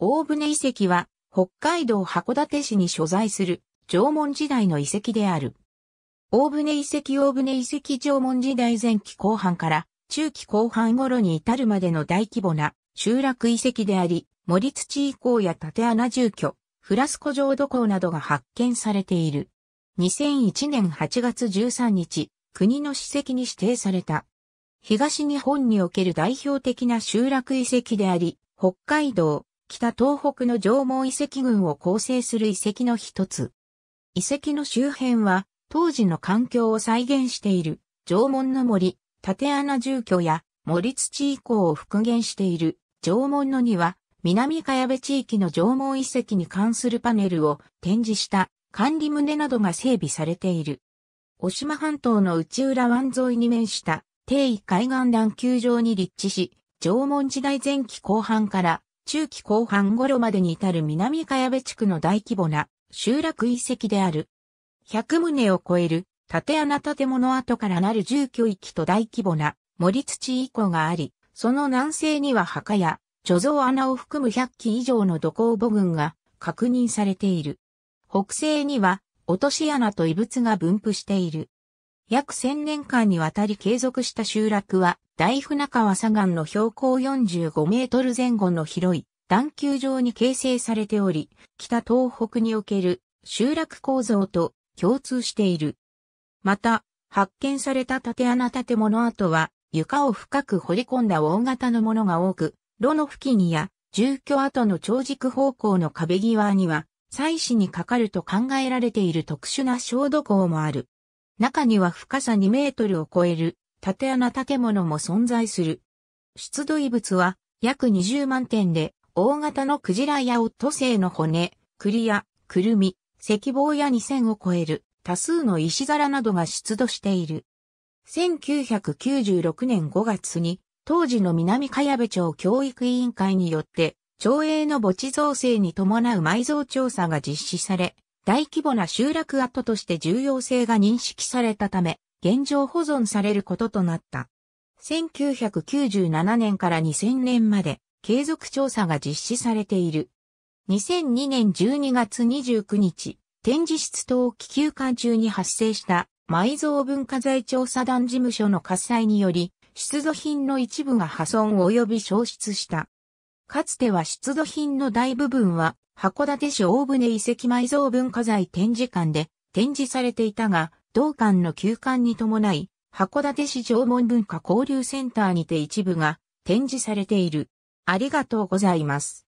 大船遺跡は北海道函館市に所在する縄文時代の遺跡である。大船遺跡大船遺跡縄文時代前期後半から中期後半頃に至るまでの大規模な集落遺跡であり、森土遺構や縦穴住居、フラスコ浄土港などが発見されている。2001年8月13日、国の史跡に指定された。東日本における代表的な集落遺跡であり、北海道、北東北の縄文遺跡群を構成する遺跡の一つ。遺跡の周辺は、当時の環境を再現している、縄文の森、縦穴住居や森土以降を復元している縄文の庭、南茅部地域の縄文遺跡に関するパネルを展示した管理棟などが整備されている。お島半島の内浦湾沿いに面した定位海岸段球場に立地し、縄文時代前期後半から中期後半頃までに至る南茅部地区の大規模な集落遺跡である。100棟を超える縦穴建物跡からなる住居域と大規模な森土遺構があり、その南西には墓や貯蔵穴を含む100基以上の土工母群が確認されている。北西には落とし穴と遺物が分布している。約1000年間にわたり継続した集落は、大船川左岸の標高45メートル前後の広い段丘上に形成されており、北東北における集落構造と共通している。また、発見された縦穴建物跡は、床を深く掘り込んだ大型のものが多く、炉の付近や住居跡の長軸方向の壁際には、祭祀にかかると考えられている特殊な小土工もある。中には深さ2メートルを超える縦穴建物も存在する。出土遺物は約20万点で、大型のクジラやオットセイの骨、クリア、クルミ、石棒や2000を超える多数の石皿などが出土している。1996年5月に、当時の南茅部町教育委員会によって、町営の墓地造成に伴う埋蔵調査が実施され、大規模な集落跡として重要性が認識されたため、現状保存されることとなった。1997年から2000年まで継続調査が実施されている。2002年12月29日、展示室等気球館中に発生した埋蔵文化財調査団事務所の喝采により、出土品の一部が破損及び消失した。かつては出土品の大部分は、函館市大船遺跡埋蔵文化財展示館で展示されていたが、同館の休館に伴い、函館市縄文文化交流センターにて一部が展示されている。ありがとうございます。